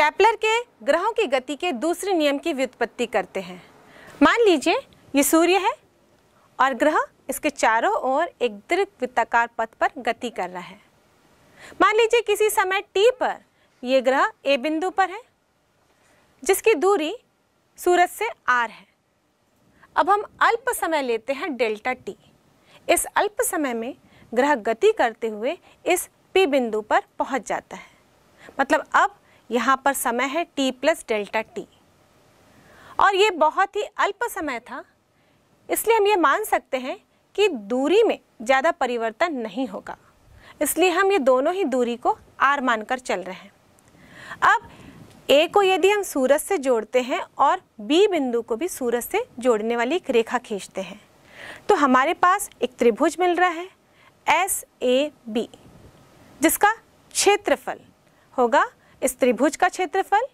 कैपलर के ग्रहों की गति के दूसरे नियम की व्युत्पत्ति करते हैं मान लीजिए ये सूर्य है और ग्रह इसके चारों ओर एक दीर्घ वृत्ताकार पथ पर गति कर रहा है मान लीजिए किसी समय टी पर यह ग्रह ए बिंदु पर है जिसकी दूरी सूरज से आर है अब हम अल्प समय लेते हैं डेल्टा टी इस अल्प समय में ग्रह गति करते हुए इस पी बिंदु पर पहुंच जाता है मतलब अब यहाँ पर समय है t प्लस डेल्टा टी और ये बहुत ही अल्प समय था इसलिए हम ये मान सकते हैं कि दूरी में ज़्यादा परिवर्तन नहीं होगा इसलिए हम ये दोनों ही दूरी को आर मानकर चल रहे हैं अब ए को यदि हम सूरज से जोड़ते हैं और बी बिंदु को भी सूरज से जोड़ने वाली एक रेखा खींचते हैं तो हमारे पास एक त्रिभुज मिल रहा है एस ए बी जिसका क्षेत्रफल होगा इस त्रिभुज का क्षेत्रफल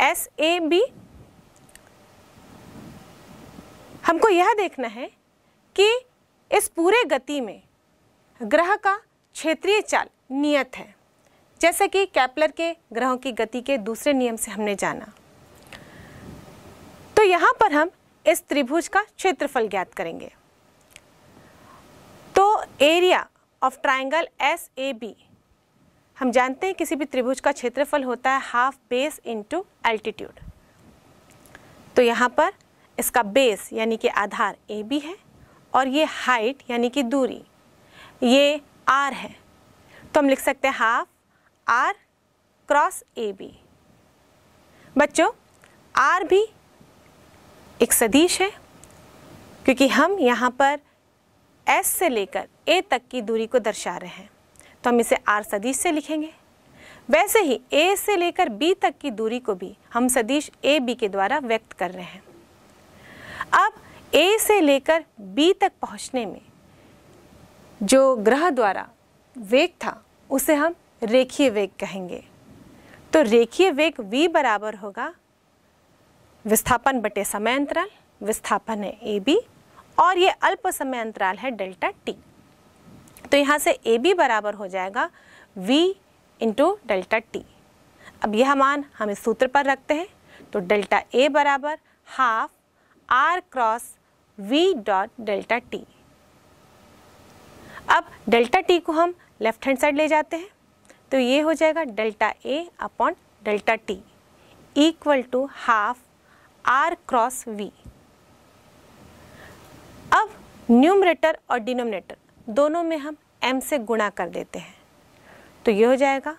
एस ए बी हमको यह देखना है कि इस पूरे गति में ग्रह का क्षेत्रीय चाल नियत है जैसे कि कैपलर के ग्रहों की गति के दूसरे नियम से हमने जाना तो यहां पर हम इस त्रिभुज का क्षेत्रफल ज्ञात करेंगे तो area of triangle S A B हम जानते हैं किसी भी त्रिभुज का क्षेत्रफल होता है हाफ बेस इंटू एल्टीट्यूड तो यहाँ पर इसका बेस यानी कि आधार ए बी है और ये हाइट यानी कि दूरी ये आर है तो हम लिख सकते हैं half R cross A B बच्चों आर भी एक सदिश है क्योंकि हम यहाँ पर एस से लेकर ए तक की दूरी को दर्शा रहे हैं तो हम इसे आर सदिश से लिखेंगे वैसे ही ए से लेकर बी तक की दूरी को भी हम सदिश ए बी के द्वारा व्यक्त कर रहे हैं अब ए से लेकर बी तक पहुंचने में जो ग्रह द्वारा वेग था उसे हम रेखीय वेग कहेंगे तो रेखीय वेग v बराबर होगा विस्थापन बटे समय अंतराल विस्थापन है ए बी और ये अल्प समय अंतराल है डेल्टा टी तो यहाँ से ए बी बराबर हो जाएगा वी इंटू डेल्टा टी अब यह मान हम इस सूत्र पर रखते हैं तो डेल्टा ए बराबर half R cross V dot delta T अब डेल्टा टी को हम लेफ्ट हैंड साइड ले जाते हैं तो ये हो जाएगा delta A upon delta T equal to half R cross V अब न्यूमरेटर और डिनोमिनेटर दोनों में हम m से गुणा कर देते हैं तो ये हो जाएगा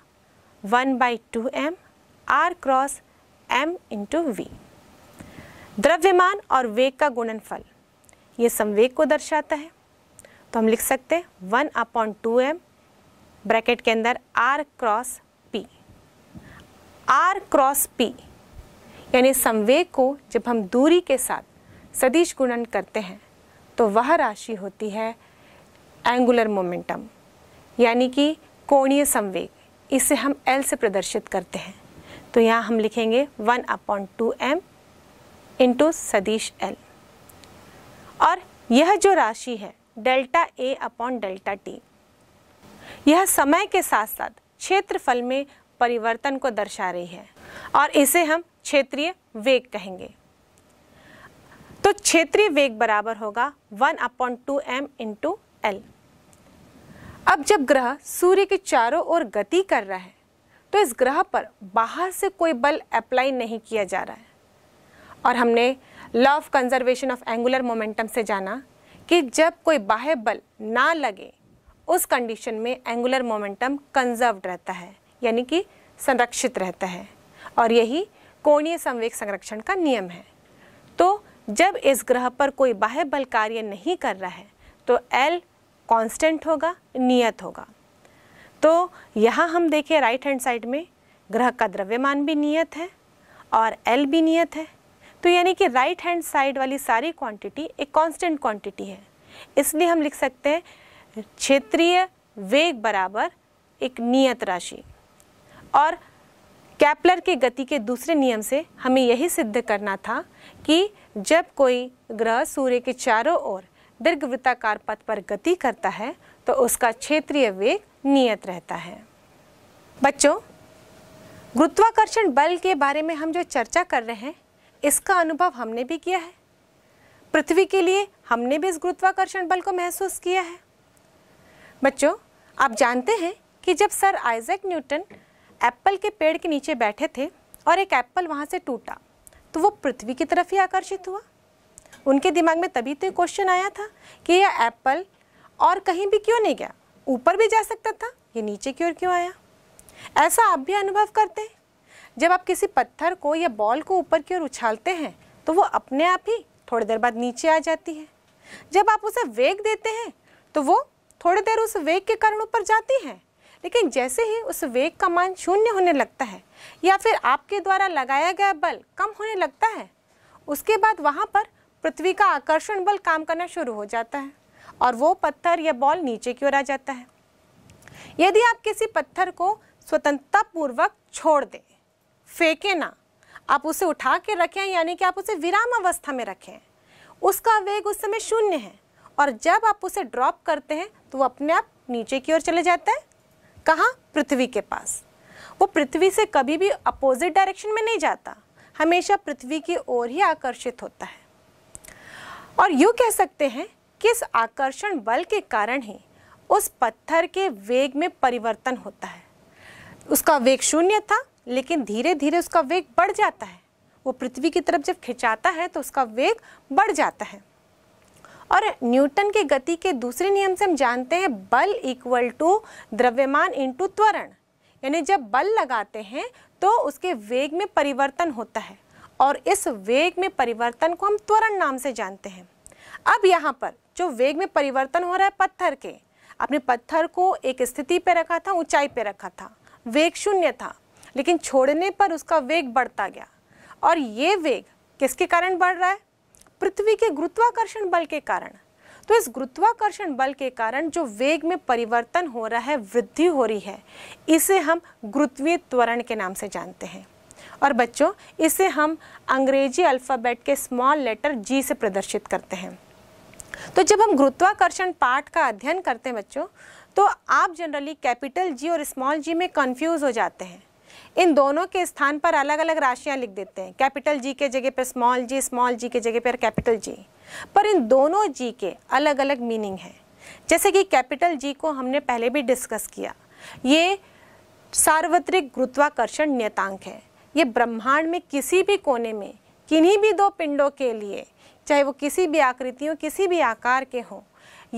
one by two M R cross M into V द्रव्यमान और वेग का गुणनफल ये संवेग को दर्शाता है तो हम लिख सकते हैं one upon two M bracket के अंदर R cross P R cross P यानी संवेग को जब हम दूरी के साथ सदिश गुणन करते हैं तो वह राशि होती है एंगुलर मोमेंटम यानी कि कोणीय संवेग इसे हम एल से प्रदर्शित करते हैं तो यहाँ हम लिखेंगे one upon two M into सदीश एल और यह जो राशि है delta A upon delta T यह समय के साथ साथ क्षेत्रफल में परिवर्तन को दर्शा रही है और इसे हम क्षेत्रीय वेग कहेंगे तो क्षेत्रीय वेग बराबर होगा one upon two M into L अब जब ग्रह सूर्य के चारों ओर गति कर रहा है तो इस ग्रह पर बाहर से कोई बल अप्लाई नहीं किया जा रहा है और हमने law of conservation of angular momentum से जाना कि जब कोई बाह्य बल ना लगे उस कंडीशन में एंगुलर मोमेंटम कंजर्व रहता है यानी कि संरक्षित रहता है और यही कोणीय संवेग संरक्षण का नियम है तो जब इस ग्रह पर कोई बाह्य बल कार्य नहीं कर रहा है तो एल कांस्टेंट होगा नियत होगा तो यहाँ हम देखें राइट हैंड साइड में ग्रह का द्रव्यमान भी नियत है और एल भी नियत है तो यानी कि राइट हैंड साइड वाली सारी क्वांटिटी एक कांस्टेंट क्वांटिटी है इसलिए हम लिख सकते हैं क्षेत्रीय वेग बराबर एक नियत राशि और कैपलर के गति के दूसरे नियम से हमें यही सिद्ध करना था कि जब कोई ग्रह सूर्य के चारों ओर दीर्घवृत्ताकार पथ पर गति करता है तो उसका क्षेत्रीय वेग नियत रहता है बच्चों गुरुत्वाकर्षण बल के बारे में हम जो चर्चा कर रहे हैं इसका अनुभव हमने भी किया है पृथ्वी के लिए हमने भी इस गुरुत्वाकर्षण बल को महसूस किया है बच्चों आप जानते हैं कि जब सर आइजैक न्यूटन एप्पल के पेड़ के नीचे बैठे थे और एक एप्पल वहाँ से टूटा तो वो पृथ्वी की तरफ ही आकर्षित हुआ उनके दिमाग में तभी तो क्वेश्चन आया था कि यह एप्पल और कहीं भी क्यों नहीं गया ऊपर भी जा सकता था ये नीचे की ओर क्यों आया ऐसा आप भी अनुभव करते हैं जब आप किसी पत्थर को या बॉल को ऊपर की ओर उछालते हैं तो वो अपने आप ही थोड़ी देर बाद नीचे आ जाती है जब आप उसे वेग देते हैं तो वो थोड़ी देर उस वेग के कारण ऊपर जाती है लेकिन जैसे ही उस वेग का मान शून्य होने लगता है या फिर आपके द्वारा लगाया गया बल कम होने लगता है उसके बाद वहाँ पर पृथ्वी का आकर्षण बल काम करना शुरू हो जाता है और वो पत्थर या बॉल नीचे की ओर आ जाता है यदि आप किसी पत्थर को स्वतंत्रतापूर्वक छोड़ दें फेंके ना आप उसे उठा के रखें यानी कि आप उसे विराम अवस्था में रखें उसका वेग उस समय शून्य है और जब आप उसे ड्रॉप करते हैं तो वो अपने आप नीचे की ओर चले जाता है कहाँ पृथ्वी के पास वो पृथ्वी से कभी भी अपोजिट डायरेक्शन में नहीं जाता हमेशा पृथ्वी की ओर ही आकर्षित होता है और यूँ कह सकते हैं कि इस आकर्षण बल के कारण ही उस पत्थर के वेग में परिवर्तन होता है उसका वेग शून्य था लेकिन धीरे धीरे उसका वेग बढ़ जाता है वो पृथ्वी की तरफ जब खिंचाता है तो उसका वेग बढ़ जाता है और न्यूटन के गति के दूसरे नियम से हम जानते हैं बल इक्वल टू द्रव्यमान इंटू त्वरण यानी जब बल लगाते हैं तो उसके वेग में परिवर्तन होता है और इस वेग में परिवर्तन को हम त्वरण नाम से जानते हैं अब यहाँ पर जो वेग में परिवर्तन हो रहा है पत्थर के अपने पत्थर को एक स्थिति पर रखा था ऊंचाई पर रखा था वेग शून्य था लेकिन छोड़ने पर उसका वेग बढ़ता गया और ये वेग किसके कारण बढ़ रहा है पृथ्वी के गुरुत्वाकर्षण बल के कारण तो इस गुरुत्वाकर्षण बल के कारण जो वेग में परिवर्तन हो रहा है वृद्धि हो रही है इसे हम गुरुत्वीय त्वरण के नाम से जानते हैं और बच्चों इसे हम अंग्रेजी अल्फ़ाबेट के स्मॉल लेटर जी से प्रदर्शित करते हैं तो जब हम गुरुत्वाकर्षण पाठ का अध्ययन करते हैं बच्चों तो आप जनरली कैपिटल जी और स्मॉल जी में कन्फ्यूज़ हो जाते हैं इन दोनों के स्थान पर अलग अलग राशियाँ लिख देते हैं कैपिटल जी के जगह पर स्मॉल जी स्मॉल जी के जगह पर कैपिटल जी पर इन दोनों जी के अलग अलग मीनिंग हैं जैसे कि कैपिटल जी को हमने पहले भी डिस्कस किया ये सार्वत्रिक गुरुत्वाकर्षण नियतांक है ये ब्रह्मांड में किसी भी कोने में किन्हीं भी दो पिंडों के लिए चाहे वो किसी भी आकृतियों किसी भी आकार के हों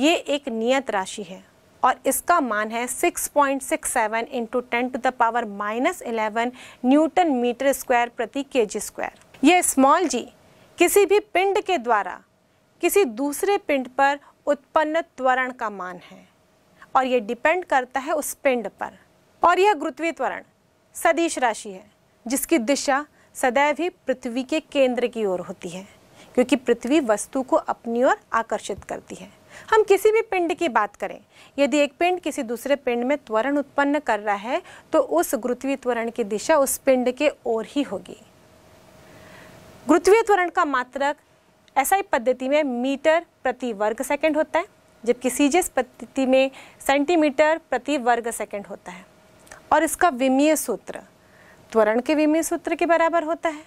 ये एक नियत राशि है और इसका मान है 6.67 point six seven into ten to the power minus eleven newton metre square प्रति के जी स्क्वायर ये स्मॉल जी किसी भी पिंड के द्वारा किसी दूसरे पिंड पर उत्पन्न त्वरण का मान है और ये डिपेंड करता है उस पिंड पर और यह गुरुत्वीय त्वरण सदिश राशि है जिसकी दिशा सदैव ही पृथ्वी के केंद्र की ओर होती है क्योंकि पृथ्वी वस्तु को अपनी ओर आकर्षित करती है हम किसी भी पिंड की बात करें यदि एक पिंड किसी दूसरे पिंड में त्वरण उत्पन्न कर रहा है तो उस गुरुत्वीय त्वरण की दिशा उस पिंड के ओर ही होगी गुरुत्वीय त्वरण का मात्रक ऐसा ही पद्धति में मीटर प्रति वर्ग सेकंड होता है जबकि सीजेस पद्धति में सेंटीमीटर प्रति वर्ग सेकंड होता है और इसका विमीय सूत्र त्वरण के विमीय सूत्र के बराबर होता है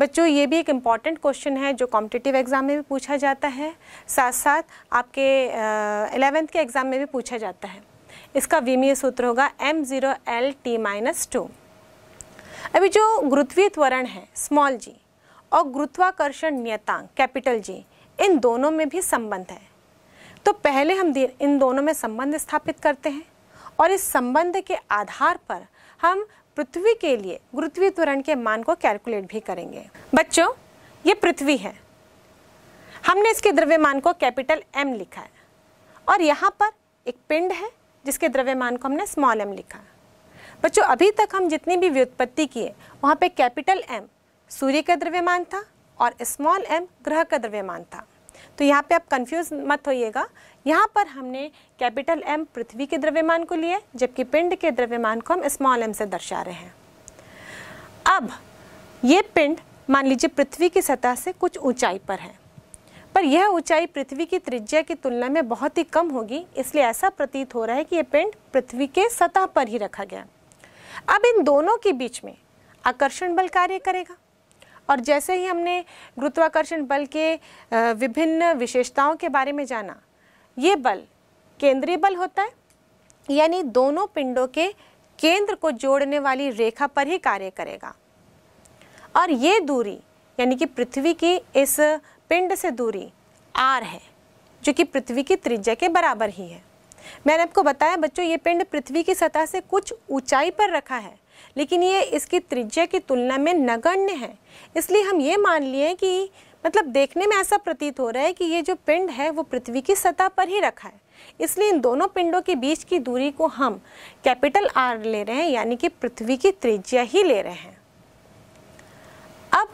बच्चों ये भी एक इम्पॉर्टेंट क्वेश्चन है जो कॉम्पिटिटिव एग्ज़ाम में भी पूछा जाता है साथ साथ आपके एलेवेंथ के एग्ज़ाम में भी पूछा जाता है इसका विमीय सूत्र होगा M zero L T minus two अभी जो गुरुत्वीय त्वरण है स्मॉल जी और गुरुत्वाकर्षण नियतांक कैपिटल जी इन दोनों में भी संबंध है तो पहले हम इन दोनों में संबंध स्थापित करते हैं और इस संबंध के आधार पर हम पृथ्वी के लिए गुरुत्वीय त्वरण के मान को कैलकुलेट भी करेंगे बच्चों ये पृथ्वी है हमने इसके द्रव्यमान को कैपिटल एम लिखा है और यहाँ पर एक पिंड है जिसके द्रव्यमान को हमने स्मॉल एम लिखा है बच्चों अभी तक हम जितनी भी व्युत्पत्ति किए वहाँ पे कैपिटल एम सूर्य का द्रव्यमान था और स्मॉल एम ग्रह का द्रव्यमान था तो यहाँ पे आप कंफ्यूज मत होइएगा यहाँ पर हमने कैपिटल एम पृथ्वी के द्रव्यमान को लिए जबकि पिंड के द्रव्यमान को हम स्मॉल एम से दर्शा रहे हैं अब ये पिंड मान लीजिए पृथ्वी की सतह से कुछ ऊंचाई पर है पर यह ऊंचाई पृथ्वी की त्रिज्या की तुलना में बहुत ही कम होगी इसलिए ऐसा प्रतीत हो रहा है कि यह पिंड पृथ्वी के सतह पर ही रखा गया अब इन दोनों के बीच में आकर्षण बल कार्य करेगा और जैसे ही हमने गुरुत्वाकर्षण बल के विभिन्न विशेषताओं के बारे में जाना ये बल केंद्रीय बल होता है यानी दोनों पिंडों के केंद्र को जोड़ने वाली रेखा पर ही कार्य करेगा और ये दूरी यानी कि पृथ्वी की इस पिंड से दूरी आर है जो कि पृथ्वी की त्रिज्या के बराबर ही है मैंने आपको बताया बच्चों ये पिंड पृथ्वी की सतह से कुछ ऊंचाई पर रखा है लेकिन ये इसकी त्रिज्या की तुलना में नगण्य है इसलिए हम ये मान लिए कि मतलब देखने में ऐसा प्रतीत हो रहा है कि ये जो पिंड है वो पृथ्वी की सतह पर ही रखा है इसलिए इन दोनों पिंडों के बीच की दूरी को हम कैपिटल आर ले रहे हैं यानी कि पृथ्वी की त्रिज्या ही ले रहे हैं अब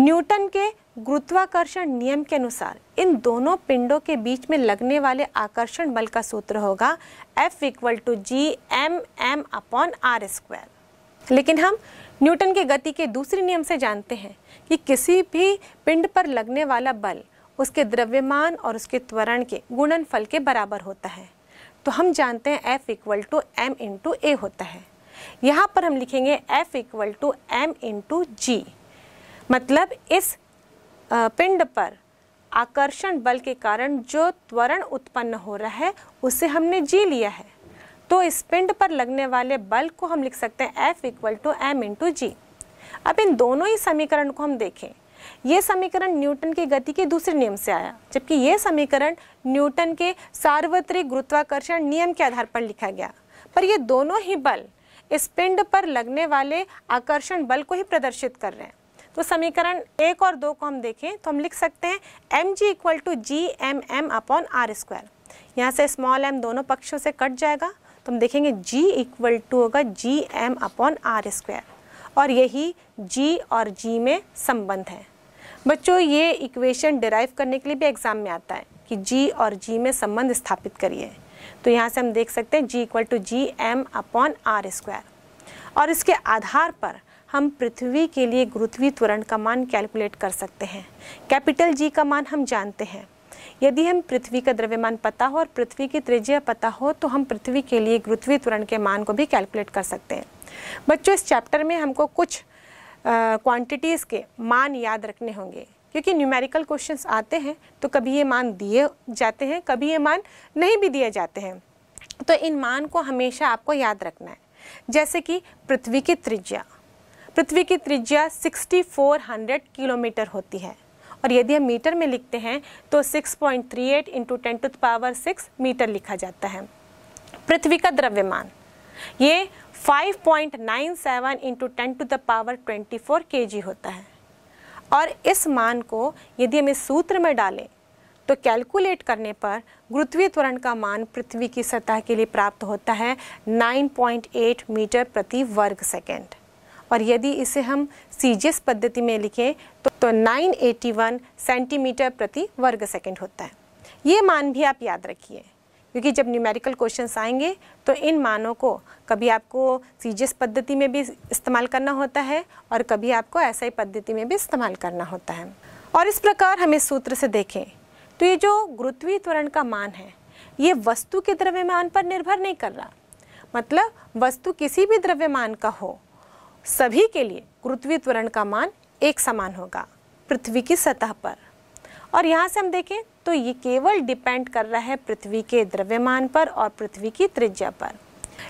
न्यूटन के गुरुत्वाकर्षण नियम के अनुसार इन दोनों पिंडों के बीच में लगने वाले आकर्षण बल का सूत्र होगा F equal to G M M upon R square लेकिन हम न्यूटन के गति के दूसरे नियम से जानते हैं कि किसी भी पिंड पर लगने वाला बल उसके द्रव्यमान और उसके त्वरण के गुणनफल के बराबर होता है तो हम जानते हैं F equal to M into A होता है यहाँ पर हम लिखेंगे F equal to M into G मतलब इस पिंड पर आकर्षण बल के कारण जो त्वरण उत्पन्न हो रहा है उसे हमने जी लिया है तो इस पिंड पर लगने वाले बल को हम लिख सकते हैं F equal to M into G अब इन दोनों ही समीकरण को हम देखें ये समीकरण न्यूटन की गति के दूसरे नियम से आया जबकि ये समीकरण न्यूटन के सार्वत्रिक गुरुत्वाकर्षण नियम के आधार पर लिखा गया पर ये दोनों ही बल इस पिंड पर लगने वाले आकर्षण बल को ही प्रदर्शित कर रहे हैं तो समीकरण एक और दो को हम देखें तो हम लिख सकते हैं M G equal to G M M upon R square यहाँ से स्मॉल एम दोनों पक्षों से कट जाएगा तो हम देखेंगे जी इक्वल टू होगा G M upon R square और यही जी और जी में संबंध है बच्चों ये इक्वेशन डिराइव करने के लिए भी एग्जाम में आता है कि जी और जी में संबंध स्थापित करिए तो यहाँ से हम देख सकते हैं G equal to G M upon R square और इसके आधार पर हम पृथ्वी के लिए गुरुत्वीय त्वरण का मान कैलकुलेट कर सकते हैं कैपिटल जी का मान हम जानते हैं यदि हम पृथ्वी का द्रव्यमान पता हो और पृथ्वी की त्रिज्या पता हो तो हम पृथ्वी के लिए गुरुत्वीय त्वरण के मान को भी कैलकुलेट कर सकते हैं बच्चों इस चैप्टर में हमको कुछ क्वांटिटीज़ के मान याद रखने होंगे क्योंकि न्यूमेरिकल क्वेश्चंस आते हैं तो कभी ये मान दिए जाते हैं कभी ये मान नहीं भी दिए जाते हैं तो इन मान को हमेशा आपको याद रखना है जैसे कि पृथ्वी की त्रिज्या पृथ्वी की त्रिज्या 6400 किलोमीटर होती है और यदि हम मीटर में लिखते हैं तो 6.38 point three eight into ten to power six meter लिखा जाता है पृथ्वी का द्रव्यमान ये 5.97 point nine seven into ten to the power twenty four K G होता है और इस मान को यदि हम इस सूत्र में डालें तो कैलकुलेट करने पर गुरुत्वीय त्वरण का मान पृथ्वी की सतह के लिए प्राप्त होता है 9.8 मीटर प्रति वर्ग सेकेंड और यदि इसे हम सी पद्धति में लिखें तो, तो 981 सेंटीमीटर प्रति वर्ग सेकंड होता है ये मान भी आप याद रखिए क्योंकि जब न्यूमेरिकल क्वेश्चंस आएंगे तो इन मानों को कभी आपको सी पद्धति में भी इस्तेमाल करना होता है और कभी आपको ऐसा ही पद्धति में भी इस्तेमाल करना होता है और इस प्रकार हम इस सूत्र से देखें तो ये जो गुरुत्वीय त्वरण का मान है ये वस्तु के द्रव्यमान पर निर्भर नहीं कर रहा मतलब वस्तु किसी भी द्रव्यमान का हो सभी के लिए गुरुत्वीय त्वरण का मान एक समान होगा पृथ्वी की सतह पर और यहाँ से हम देखें तो ये केवल डिपेंड कर रहा है पृथ्वी के द्रव्यमान पर और पृथ्वी की त्रिज्या पर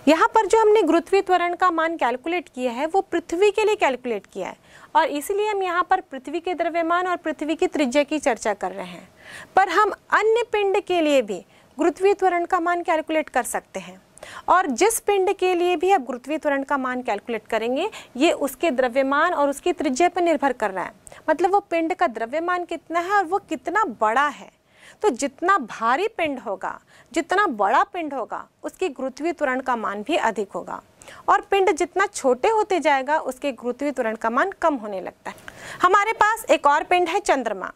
यहाँ पर जो हमने गुरुत्वीय त्वरण का मान कैलकुलेट किया है वो पृथ्वी के लिए कैलकुलेट किया है और इसलिए हम यहाँ पर पृथ्वी के द्रव्यमान और पृथ्वी की त्रिज्या की चर्चा कर रहे हैं पर हम अन्य पिंड के लिए भी गुरुत्वीय त्वरण का मान कैलकुलेट कर सकते हैं और जिस पिंड के लिए भी आप गुरुत्वीय त्वरण का मान कैलकुलेट करेंगे ये उसके द्रव्यमान और उसकी त्रिज्या पर निर्भर कर रहा है मतलब वो पिंड का द्रव्यमान कितना है और वो कितना बड़ा है तो जितना भारी पिंड होगा जितना बड़ा पिंड होगा उसकी गुरुत्वीय त्वरण का मान भी अधिक होगा और पिंड जितना छोटे होते जाएगा उसके गुरुत्वीय त्वरण का मान कम होने लगता है हमारे पास एक और पिंड है चंद्रमा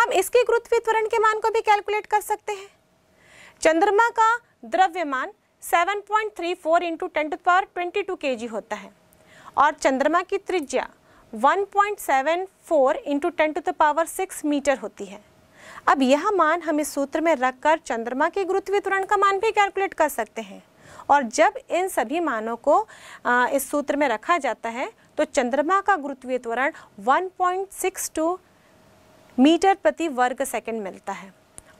हम इसके गुरुत्वीय त्वरण के मान को भी कैलकुलेट कर सकते हैं चंद्रमा का द्रव्यमान 7.34 into ten to power twenty K G होता है और चंद्रमा की त्रिज्या 1.74 into ten to the power six metre होती है अब यह मान हम इस सूत्र में रखकर चंद्रमा के गुरुत्वीय त्वरण का मान भी कैलकुलेट कर सकते हैं और जब इन सभी मानों को आ, इस सूत्र में रखा जाता है तो चंद्रमा का गुरुत्वीय त्वरण 1.62 मीटर प्रति वर्ग सेकंड मिलता है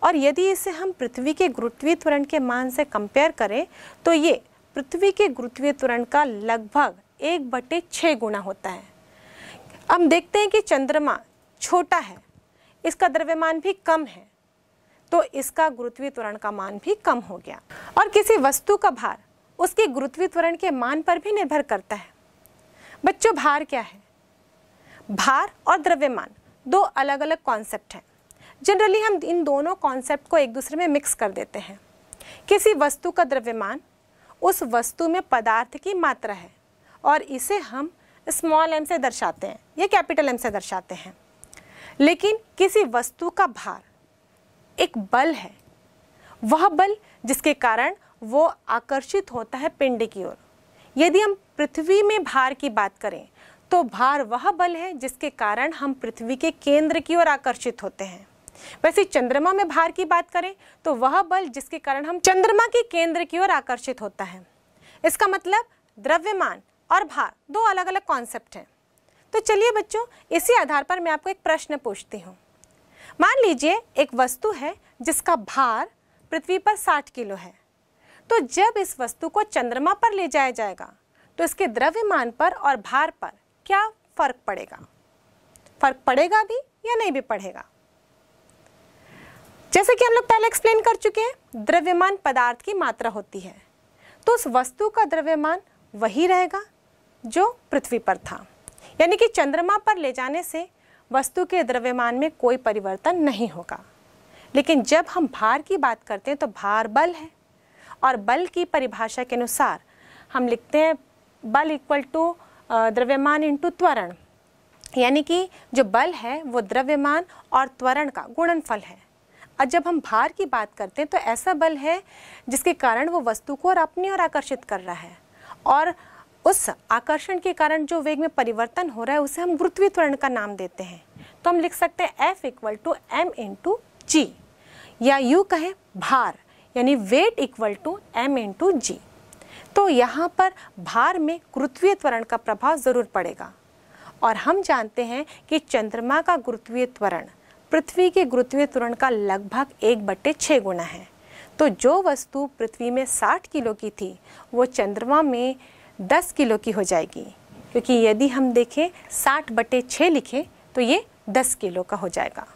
और यदि इसे हम पृथ्वी के गुरुत्वीय त्वरण के मान से कंपेयर करें तो ये पृथ्वी के गुरुत्वीय त्वरण का लगभग एक बटे छः गुना होता है हम देखते हैं कि चंद्रमा छोटा है इसका द्रव्यमान भी कम है तो इसका गुरुत्वीय त्वरण का मान भी कम हो गया और किसी वस्तु का भार उसके गुरुत्वीय त्वरण के मान पर भी निर्भर करता है बच्चों भार क्या है भार और द्रव्यमान दो अलग अलग कॉन्सेप्ट हैं जनरली हम इन दोनों कॉन्सेप्ट को एक दूसरे में मिक्स कर देते हैं किसी वस्तु का द्रव्यमान उस वस्तु में पदार्थ की मात्रा है और इसे हम स्मॉल एम से दर्शाते हैं या कैपिटल एम से दर्शाते हैं लेकिन किसी वस्तु का भार एक बल है वह बल जिसके कारण वो आकर्षित होता है पिंड की ओर यदि हम पृथ्वी में भार की बात करें तो भार वह बल है जिसके कारण हम पृथ्वी के केंद्र की ओर आकर्षित होते हैं वैसे चंद्रमा में भार की बात करें तो वह बल जिसके कारण हम चंद्रमा के केंद्र की ओर आकर्षित होता है इसका मतलब द्रव्यमान और भार दो अलग अलग कॉन्सेप्ट हैं तो चलिए बच्चों इसी आधार पर मैं आपको एक प्रश्न पूछती हूँ मान लीजिए एक वस्तु है जिसका भार पृथ्वी पर 60 किलो है तो जब इस वस्तु को चंद्रमा पर ले जाया जाएगा तो इसके द्रव्यमान पर और भार पर क्या फर्क पड़ेगा फर्क पड़ेगा भी या नहीं भी पड़ेगा जैसे कि हम लोग पहले एक्सप्लेन कर चुके हैं द्रव्यमान पदार्थ की मात्रा होती है तो उस वस्तु का द्रव्यमान वही रहेगा जो पृथ्वी पर था यानी कि चंद्रमा पर ले जाने से वस्तु के द्रव्यमान में कोई परिवर्तन नहीं होगा लेकिन जब हम भार की बात करते हैं तो भार बल है और बल की परिभाषा के अनुसार हम लिखते हैं बल इक्वल टू द्रव्यमान इंटू त्वरण यानी कि जो बल है वो द्रव्यमान और त्वरण का गुणनफल है और जब हम भार की बात करते हैं तो ऐसा बल है जिसके कारण वो वस्तु को और अपनी ओर आकर्षित कर रहा है और उस आकर्षण के कारण जो वेग में परिवर्तन हो रहा है उसे हम गुरुत्वीय त्वरण का नाम देते हैं तो हम लिख सकते हैं F equal to M into G या यू कहें भार यानी weight equal to M into G तो यहाँ पर भार में गुरुत्वीय त्वरण का प्रभाव ज़रूर पड़ेगा और हम जानते हैं कि चंद्रमा का गुरुत्वीय त्वरण पृथ्वी के गुरुत्वीय त्वरण का लगभग एक बट्टे छः गुना है तो जो वस्तु पृथ्वी में 60 किलो की थी वो चंद्रमा में 10 किलो की हो जाएगी क्योंकि यदि हम देखें 60 बटे छः लिखें तो ये 10 किलो का हो जाएगा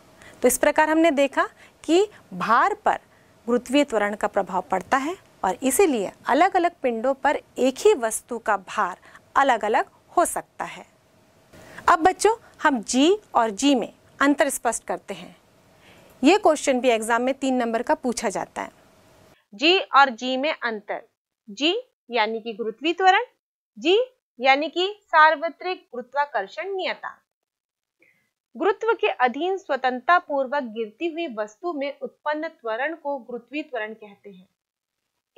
तो इस प्रकार हमने देखा कि भार पर गुरुत्वीय त्वरण का प्रभाव पड़ता है और इसीलिए अलग अलग पिंडों पर एक ही वस्तु का भार अलग अलग हो सकता है अब बच्चों हम जी और जी में अंतर स्पष्ट करते हैं ये क्वेश्चन भी एग्जाम में तीन नंबर का पूछा जाता है जी और जी में अंतर जी यानी कि गुरुत्वी त्वरण जी यानी कि सार्वत्रिक गुरुत्वाकर्षण नियता गुरुत्व के अधीन स्वतंत्रता पूर्वक गिरती हुई वस्तु में उत्पन्न त्वरण को गुरुत्वी त्वरण कहते हैं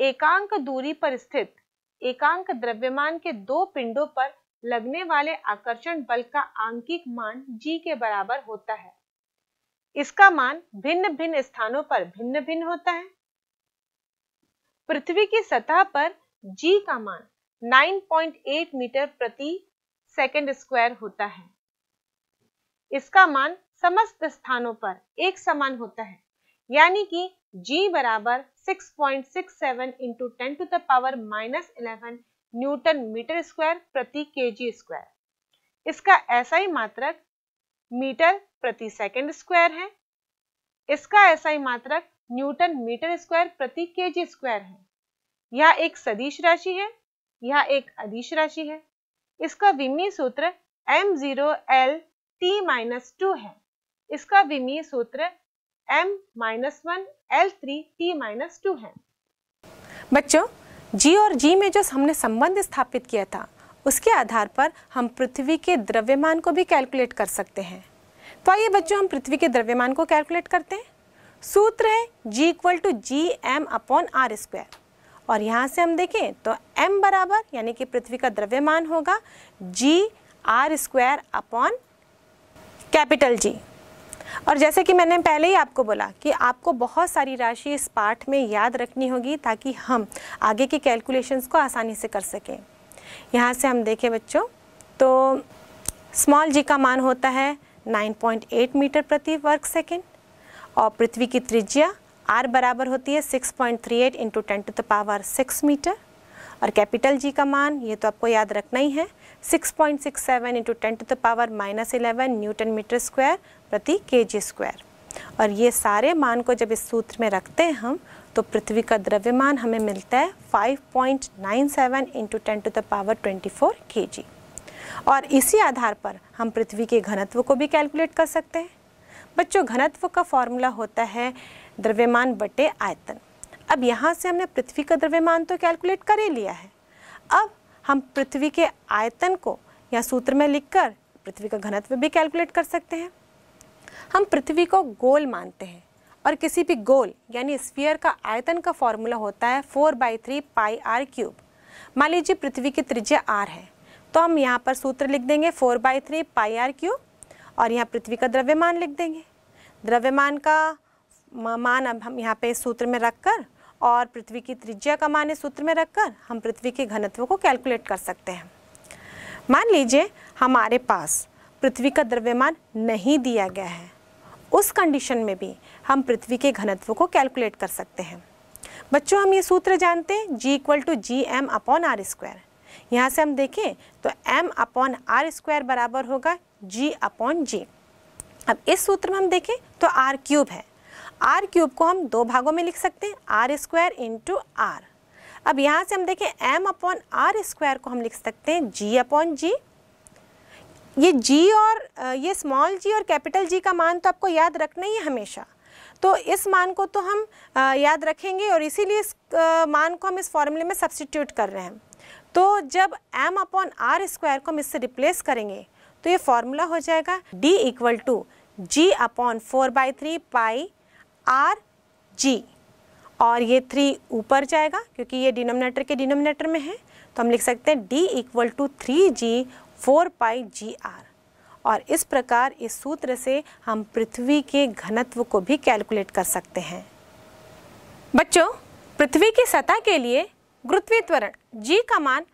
एकांक दूरी पर स्थित एकांक द्रव्यमान के दो पिंडों पर लगने वाले आकर्षण बल का आंकिक मान g के बराबर होता है इसका मान भिन्न भिन्न स्थानों पर भिन्न भिन्न होता है पृथ्वी की सतह पर g का मान 9.8 मीटर प्रति सेकंड स्क्वायर होता है इसका मान समस्त स्थानों पर एक समान होता है यानी कि g बराबर 6.67 point to the power minus eleven newton metre square प्रति केजी स्क्वायर इसका ऐसा ही मात्रक मीटर प्रति सेकंड स्क्वायर है इसका ऐसा ही मात्रक न्यूटन मीटर स्क्वायर प्रति केजी स्क्वायर है यह एक सदिश राशि है यह एक अदिश राशि है इसका विमीय सूत्र M zero L T minus two है इसका विमीय सूत्र M minus one L three T minus two है बच्चों जी और जी में जो हमने संबंध स्थापित किया था उसके आधार पर हम पृथ्वी के द्रव्यमान को भी कैलकुलेट कर सकते हैं तो आइए बच्चों हम पृथ्वी के द्रव्यमान को कैलकुलेट करते हैं सूत्र है G equal to G M upon R square और यहाँ से हम देखें तो एम बराबर यानी कि पृथ्वी का द्रव्यमान होगा G R square upon capital G और जैसे कि मैंने पहले ही आपको बोला कि आपको बहुत सारी राशि इस पाठ में याद रखनी होगी ताकि हम आगे के कैलकुलेशंस को आसानी से कर सकें यहाँ से हम देखें बच्चों तो स्मॉल जी का मान होता है 9.8 मीटर प्रति वर्ग सेकेंड और पृथ्वी की त्रिज्या आर बराबर होती है 6.38 point three eight into ten to the power six metre और कैपिटल जी का मान ये तो आपको याद रखना ही है 6.67 into ten to the power minus eleven newton metre square प्रति के जी स्क्वायर और ये सारे मान को जब इस सूत्र में रखते हैं हम तो पृथ्वी का द्रव्यमान हमें मिलता है 5.97 into ten to the power twenty four K G और इसी आधार पर हम पृथ्वी के घनत्व को भी कैलकुलेट कर सकते हैं बच्चों घनत्व का फॉर्मूला होता है द्रव्यमान बटे आयतन अब यहाँ से हमने पृथ्वी का द्रव्यमान तो कैलकुलेट कर ही लिया है अब हम पृथ्वी के आयतन को या सूत्र में लिखकर पृथ्वी का घनत्व भी कैलकुलेट कर सकते हैं हम पृथ्वी को गोल मानते हैं और किसी भी गोल यानी स्फीयर का आयतन का फॉर्मूला होता है four by three pi R cube मान लीजिए पृथ्वी की त्रिज्या आर है तो हम यहाँ पर सूत्र लिख देंगे four by three pi R cube और यहाँ पृथ्वी का द्रव्यमान लिख देंगे द्रव्यमान का मान अब हम यहाँ पे इस सूत्र में रख कर और पृथ्वी की त्रिज्या का मान इस सूत्र में रखकर हम पृथ्वी के घनत्व को कैलकुलेट कर सकते हैं मान लीजिए हमारे पास पृथ्वी का द्रव्यमान नहीं दिया गया है उस कंडीशन में भी हम पृथ्वी के घनत्व को कैलकुलेट कर सकते हैं बच्चों हम ये सूत्र जानते हैं G equal to G M upon R square यहाँ से हम देखें तो एम अपॉन आर स्क्वायर बराबर होगा जी अपॉन जी अब इस सूत्र में हम देखें तो आर क्यूब है आर क्यूब को हम दो भागों में लिख सकते हैं आर स्क्वायर इंटू आर अब यहाँ से हम देखें एम अपॉन आर स्क्वायर को हम लिख सकते हैं जी अपॉन जी ये जी और ये स्मॉल जी और कैपिटल जी का मान तो आपको याद रखना ही है हमेशा तो इस मान को तो हम याद रखेंगे और इसीलिए इस मान को हम इस फॉर्मूले में सब्सटीट्यूट कर रहे हैं तो जब एम अपॉन आर स्क्वायर को हम इससे रिप्लेस करेंगे तो ये फॉर्मूला हो जाएगा D equal to G upon four by three pi R G और ये थ्री ऊपर जाएगा क्योंकि ये डिनोमिनेटर के डिनोमिनेटर में है तो हम लिख सकते हैं D equal to three G four pi G R और इस प्रकार इस सूत्र से हम पृथ्वी के घनत्व को भी कैलकुलेट कर सकते हैं बच्चों पृथ्वी की सतह के लिए गुरुत्वीय त्वरण जी का मान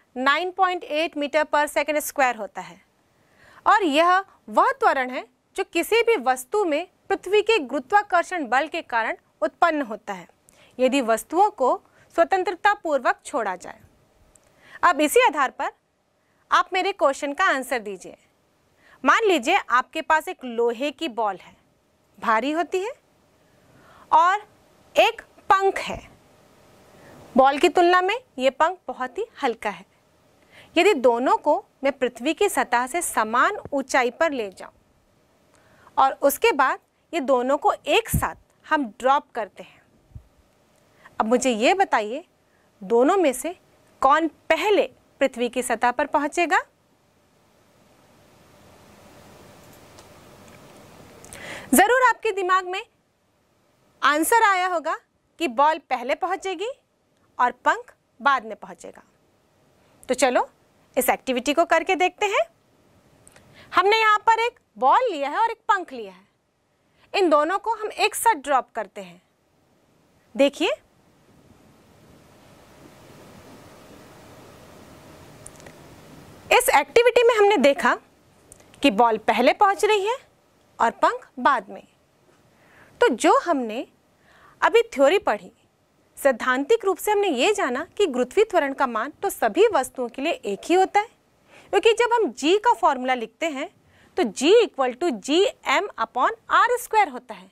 9.8 मीटर पर सेकेंड स्क्वायर होता है और यह वह त्वरण है जो किसी भी वस्तु में पृथ्वी के गुरुत्वाकर्षण बल के कारण उत्पन्न होता है यदि वस्तुओं को स्वतंत्रता पूर्वक छोड़ा जाए अब इसी आधार पर आप मेरे क्वेश्चन का आंसर दीजिए मान लीजिए आपके पास एक लोहे की बॉल है भारी होती है और एक पंख है बॉल की तुलना में ये पंख बहुत ही हल्का है यदि दोनों को मैं पृथ्वी की सतह से समान ऊंचाई पर ले जाऊं और उसके बाद ये दोनों को एक साथ हम ड्रॉप करते हैं अब मुझे ये बताइए दोनों में से कौन पहले पृथ्वी की सतह पर पहुंचेगा जरूर आपके दिमाग में आंसर आया होगा कि बॉल पहले पहुंचेगी और पंख बाद में पहुंचेगा तो चलो इस एक्टिविटी को करके देखते हैं हमने यहां पर एक बॉल लिया है और एक पंख लिया है इन दोनों को हम एक साथ ड्रॉप करते हैं देखिए इस एक्टिविटी में हमने देखा कि बॉल पहले पहुंच रही है और पंख बाद में तो जो हमने अभी थ्योरी पढ़ी सैद्धांतिक रूप से हमने ये जाना कि गुरुत्वी त्वरण का मान तो सभी वस्तुओं के लिए एक ही होता है क्योंकि जब हम जी का फॉर्मूला लिखते हैं तो g equal to G M upon R square होता है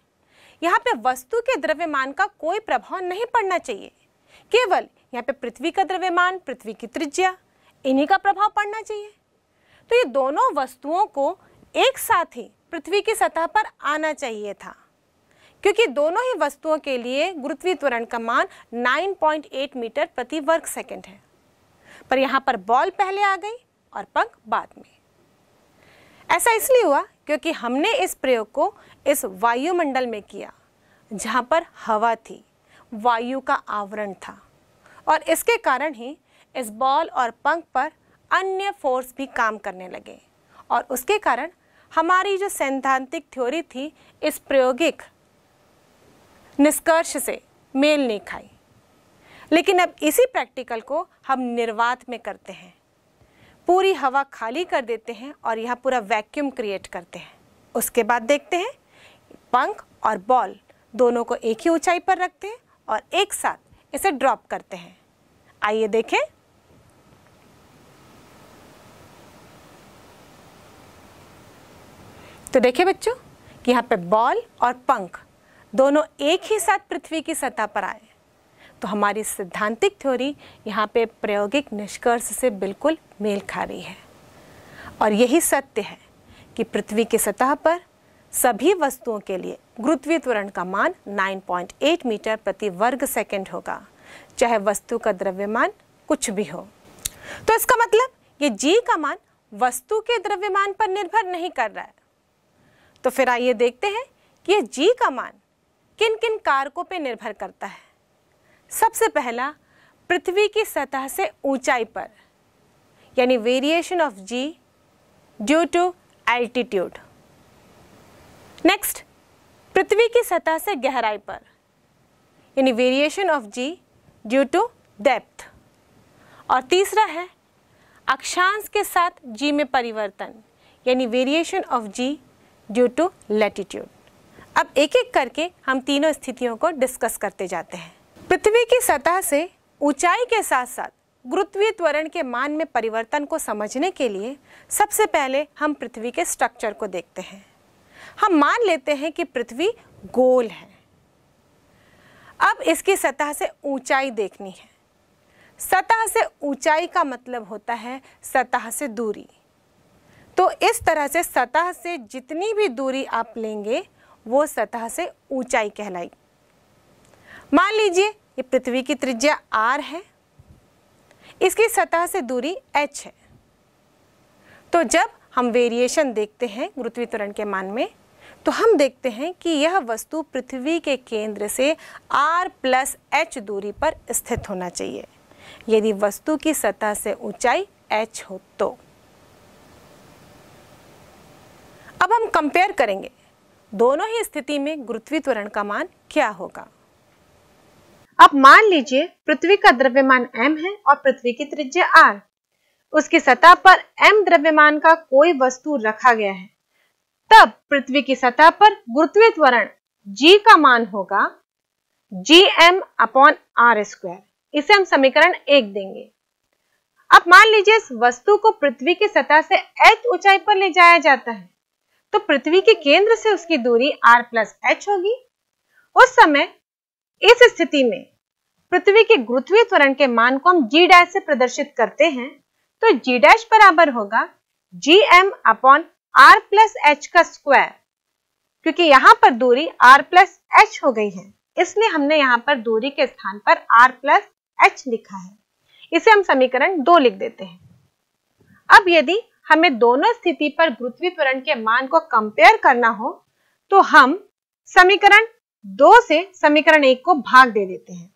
यहाँ पे वस्तु के द्रव्यमान का कोई प्रभाव नहीं पड़ना चाहिए केवल यहाँ पे पृथ्वी का द्रव्यमान पृथ्वी की त्रिज्या इन्हीं का प्रभाव पड़ना चाहिए तो ये दोनों वस्तुओं को एक साथ ही पृथ्वी की सतह पर आना चाहिए था क्योंकि दोनों ही वस्तुओं के लिए गुरुत्वीय त्वरण का मान 9.8 मीटर प्रति वर्ग सेकंड है पर यहाँ पर बॉल पहले आ गई और पंख बाद में ऐसा इसलिए हुआ क्योंकि हमने इस प्रयोग को इस वायुमंडल में किया जहाँ पर हवा थी वायु का आवरण था और इसके कारण ही इस बॉल और पंख पर अन्य फोर्स भी काम करने लगे और उसके कारण हमारी जो सैद्धांतिक थ्योरी थी इस प्रायोगिक निष्कर्ष से मेल नहीं खाई लेकिन अब इसी प्रैक्टिकल को हम निर्वात में करते हैं पूरी हवा खाली कर देते हैं और यह पूरा वैक्यूम क्रिएट करते हैं उसके बाद देखते हैं पंख और बॉल दोनों को एक ही ऊंचाई पर रखते हैं और एक साथ इसे ड्रॉप करते हैं आइए देखें तो देखिए बच्चों यहाँ पे बॉल और पंख दोनों एक ही साथ पृथ्वी की सतह पर आए तो हमारी सिद्धांतिक थ्योरी यहाँ पे प्रायोगिक निष्कर्ष से बिल्कुल मेल खा रही है और यही सत्य है कि पृथ्वी की सतह पर सभी वस्तुओं के लिए गुरुत्वीय त्वरण का मान 9.8 मीटर प्रति वर्ग सेकंड होगा चाहे वस्तु का द्रव्यमान कुछ भी हो तो इसका मतलब ये जी का मान वस्तु के द्रव्यमान पर निर्भर नहीं कर रहा है तो फिर आइए देखते हैं कि ये जी का मान किन किन कारकों पर निर्भर करता है सबसे पहला पृथ्वी की सतह से ऊंचाई पर यानी variation of G due to altitude next पृथ्वी की सतह से गहराई पर यानी variation of G due to depth और तीसरा है अक्षांश के साथ जी में परिवर्तन यानी variation of G due to latitude अब एक एक करके हम तीनों स्थितियों को डिस्कस करते जाते हैं पृथ्वी की सतह से ऊंचाई के साथ साथ गुरुत्वीय त्वरण के मान में परिवर्तन को समझने के लिए सबसे पहले हम पृथ्वी के स्ट्रक्चर को देखते हैं हम मान लेते हैं कि पृथ्वी गोल है अब इसकी सतह से ऊंचाई देखनी है सतह से ऊंचाई का मतलब होता है सतह से दूरी तो इस तरह से सतह से जितनी भी दूरी आप लेंगे वो सतह से ऊंचाई कहलाई मान लीजिए ये पृथ्वी की त्रिज्या आर है इसकी सतह से दूरी एच है तो जब हम वेरिएशन देखते हैं गुरुत्वी त्वरण के मान में तो हम देखते हैं कि यह वस्तु पृथ्वी के केंद्र से r प्लस एच दूरी पर स्थित होना चाहिए यदि वस्तु की सतह से ऊंचाई h हो तो अब हम कंपेयर करेंगे दोनों ही स्थिति में गुरुत्वी त्वरण का मान क्या होगा अब मान लीजिए पृथ्वी का द्रव्यमान m है और पृथ्वी की त्रिज्या r उसकी सतह पर m द्रव्यमान का कोई वस्तु रखा गया है तब पृथ्वी की सतह पर गुरुत्वीय त्वरण g का मान होगा G M upon R square इसे हम समीकरण एक देंगे अब मान लीजिए इस वस्तु को पृथ्वी की सतह से h ऊंचाई पर ले जाया जाता है तो पृथ्वी के केंद्र से उसकी दूरी r प्लस एच होगी उस समय इस स्थिति में पृथ्वी के गुरुत्वीय त्वरण के मान को हम जी डैश से प्रदर्शित करते हैं तो जी डैश बराबर होगा G M upon R plus H का स्क्वायर क्योंकि यहाँ पर दूरी आर प्लस एच हो गई है इसलिए हमने यहाँ पर दूरी के स्थान पर आर प्लस एच लिखा है इसे हम समीकरण दो लिख देते हैं अब यदि हमें दोनों स्थिति पर गुरुत्वीय त्वरण के मान को कंपेयर करना हो तो हम समीकरण दो से समीकरण एक को भाग दे देते हैं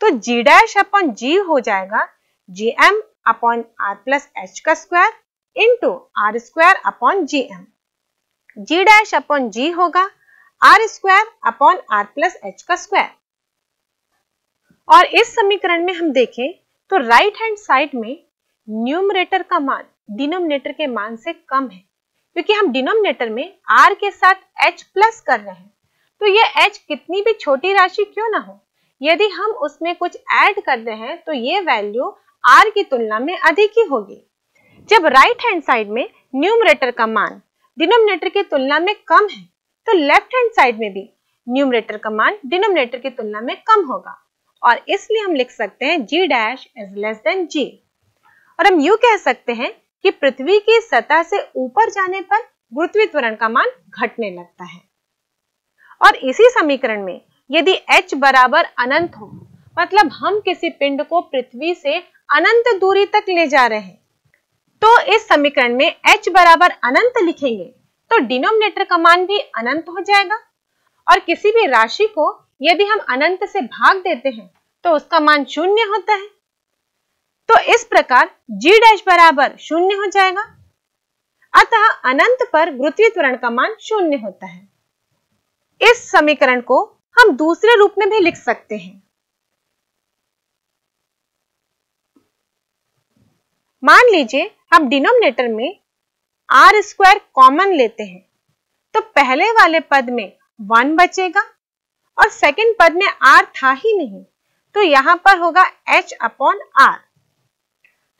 तो जी डैश अपॉन जी हो जाएगा G M upon R plus H का square into R square upon G M G dash upon G होगा R square upon R plus H का स्क्वायर और इस समीकरण में हम देखें तो राइट हैंड साइड में न्यूमरेटर का मान डिनोमिनेटर के मान से कम है क्योंकि हम डिनोमिनेटर में आर के साथ एच प्लस कर रहे हैं तो ये एच कितनी भी छोटी राशि क्यों ना हो यदि हम उसमें कुछ ऐड करते हैं तो ये वैल्यू आर की तुलना में अधिक ही होगी जब राइट हैंड साइड में न्यूमरेटर का मान डिनोमिनेटर की तुलना में कम है तो लेफ्ट हैंड साइड में भी न्यूमरेटर का मान डिनोमिनेटर की तुलना में कम होगा और इसलिए हम लिख सकते हैं G dash is less than G और हम यू कह सकते हैं कि पृथ्वी की सतह से ऊपर जाने पर गुरुत्वीय त्वरण का मान घटने लगता है और इसी समीकरण में यदि h बराबर अनंत हो मतलब हम किसी पिंड को पृथ्वी से अनंत दूरी तक ले जा रहे हैं तो इस समीकरण में h बराबर अनंत लिखेंगे तो डिनोमिनेटर का मान भी अनंत हो जाएगा और किसी भी राशि को यदि हम अनंत से भाग देते हैं तो उसका मान शून्य होता है तो इस प्रकार g डैश बराबर शून्य हो जाएगा अतः अनंत पर गुरुत्वीय त्वरण का मान शून्य होता है इस समीकरण को हम दूसरे रूप में भी लिख सकते हैं मान लीजिए हम डिनोमिनेटर में आर स्क्वायर कॉमन लेते हैं तो पहले वाले पद में वन बचेगा और सेकंड पद में आर था ही नहीं तो यहां पर होगा एच अपॉन आर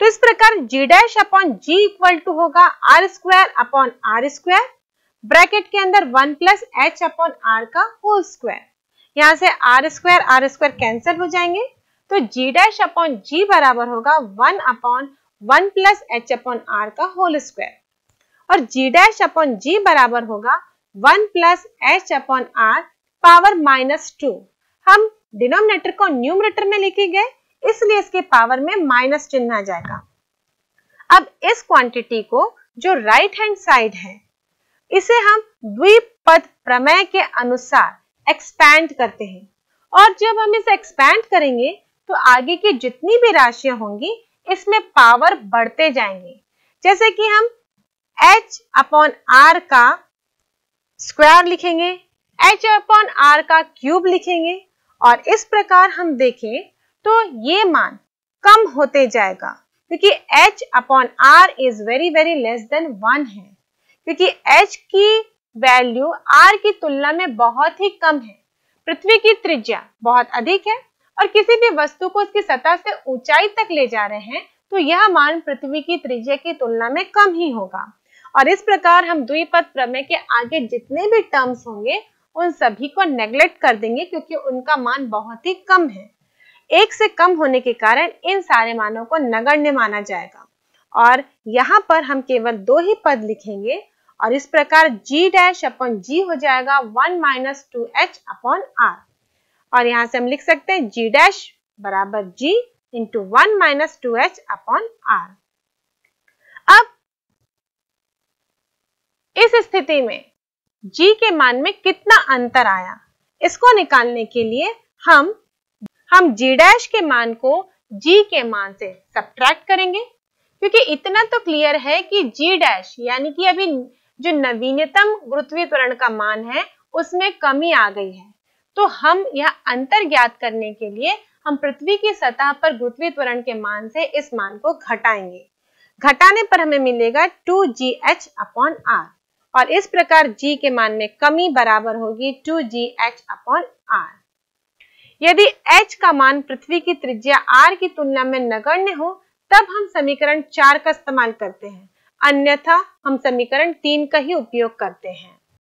तो इस प्रकार G dash upon G equal to होगा R square upon R square bracket के अंदर one plus H upon R का होल स्क्वायर यहाँ से R square R square cancel हो जाएंगे तो जी डैश अपॉन जी बराबर होगा one upon one plus H upon R का होल स्क्वायर और जी डैश अपॉन जी बराबर होगा one plus H upon R power minus two हम डिनोमिनेटर को न्यूमरेटर में लिखे गए इसलिए इसके पावर में माइनस चिन्ह आ जाएगा अब इस क्वांटिटी को जो राइट हैंड साइड है इसे हम द्विपद प्रमेय के अनुसार एक्सपैंड करते हैं और जब हम इसे एक्सपैंड करेंगे तो आगे की जितनी भी राशियां होंगी इसमें पावर बढ़ते जाएंगे जैसे कि हम h अपॉन आर का स्क्वायर लिखेंगे h अपॉन आर का क्यूब लिखेंगे और इस प्रकार हम देखें तो ये मान कम होते जाएगा क्योंकि h upon R is very very less than one है क्योंकि एच की वैल्यू आर की तुलना में बहुत ही कम है पृथ्वी की त्रिज्या बहुत अधिक है और किसी भी वस्तु को उसकी सतह से ऊंचाई तक ले जा रहे हैं तो यह मान पृथ्वी की त्रिज्या की तुलना में कम ही होगा और इस प्रकार हम द्विपद प्रमेय के आगे जितने भी टर्म्स होंगे उन सभी को नेग्लेक्ट कर देंगे क्योंकि उनका मान बहुत ही कम है एक से कम होने के कारण इन सारे मानों को नगण्य माना जाएगा और यहाँ पर हम केवल दो ही पद लिखेंगे और इस प्रकार जी डैश अपॉन जी हो जाएगा one minus two H upon R और यहाँ से हम लिख सकते हैं जी डैश बराबर G into one minus two H upon R अब इस स्थिति में g के मान में कितना अंतर आया इसको निकालने के लिए हम हम g डैश के मान को g के मान से सब्ट्रैक्ट करेंगे क्योंकि इतना तो क्लियर है कि g डैश यानी कि अभी जो नवीनतम गुरुत्वीय त्वरण का मान है उसमें कमी आ गई है तो हम यह अंतर ज्ञात करने के लिए हम पृथ्वी की सतह पर गुरुत्वीय त्वरण के मान से इस मान को घटाएंगे घटाने पर हमें मिलेगा two G H upon R और इस प्रकार g के मान में कमी बराबर होगी two G H upon R यदि h का मान पृथ्वी की त्रिज्या r की तुलना में नगण्य हो तब हम समीकरण चार का इस्तेमाल करते हैं अन्यथा हम समीकरण तीन का ही उपयोग करते हैं